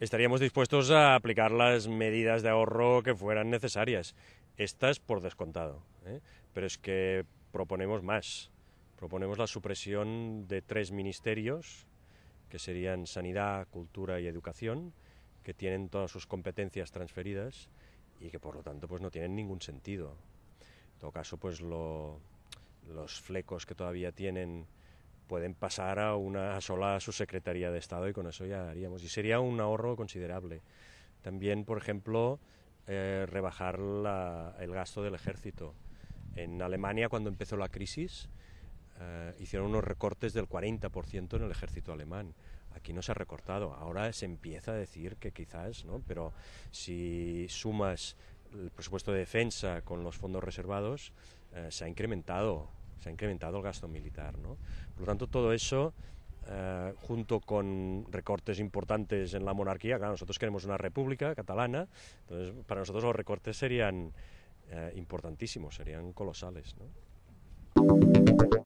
Estaríamos dispuestos a aplicar las medidas de ahorro que fueran necesarias. Estas por descontado. ¿eh? Pero es que proponemos más. Proponemos la supresión de tres ministerios, que serían Sanidad, Cultura y Educación, que tienen todas sus competencias transferidas y que por lo tanto pues no tienen ningún sentido. En todo caso, pues los flecos que todavía tienen pueden pasar a una sola subsecretaría su Secretaría de Estado y con eso ya haríamos. Y sería un ahorro considerable. También, por ejemplo, eh, rebajar el gasto del ejército. En Alemania, cuando empezó la crisis, eh, hicieron unos recortes del 40% en el ejército alemán. Aquí no se ha recortado. Ahora se empieza a decir que quizás, ¿no? Pero si sumas el presupuesto de defensa con los fondos reservados, eh, se ha incrementado se ha incrementado el gasto militar. ¿no? Por lo tanto, todo eso, eh, junto con recortes importantes en la monarquía, claro, nosotros queremos una república catalana, entonces para nosotros los recortes serían eh, importantísimos, serían colosales.